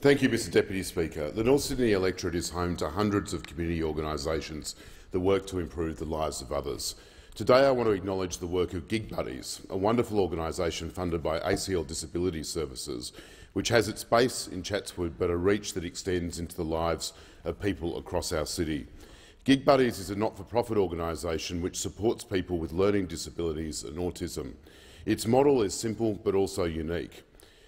Thank you, Mr Deputy Speaker. The North Sydney electorate is home to hundreds of community organisations that work to improve the lives of others. Today I want to acknowledge the work of Gig Buddies, a wonderful organisation funded by ACL Disability Services, which has its base in Chatswood but a reach that extends into the lives of people across our city. Gig Buddies is a not-for-profit organisation which supports people with learning disabilities and autism. Its model is simple but also unique.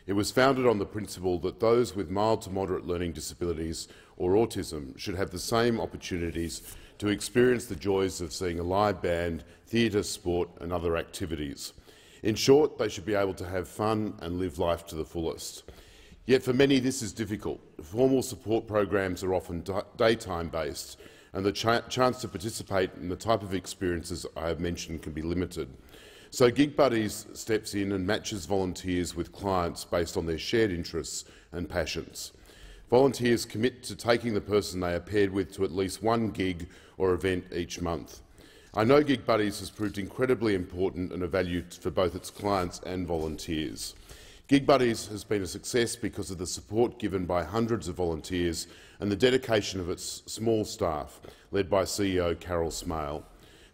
It was founded on the principle that those with mild to moderate learning disabilities or autism should have the same opportunities to experience the joys of seeing a live band, theatre, sport and other activities. In short, they should be able to have fun and live life to the fullest. Yet for many this is difficult. Formal support programs are often daytime-based and the ch chance to participate in the type of experiences I have mentioned can be limited. So GigBuddies steps in and matches volunteers with clients based on their shared interests and passions. Volunteers commit to taking the person they are paired with to at least one gig or event each month. I know GigBuddies has proved incredibly important and a value for both its clients and volunteers. GigBuddies has been a success because of the support given by hundreds of volunteers and the dedication of its small staff, led by CEO Carol Smale.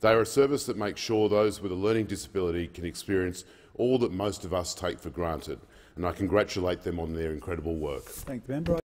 They are a service that makes sure those with a learning disability can experience all that most of us take for granted, and I congratulate them on their incredible work. Thank you,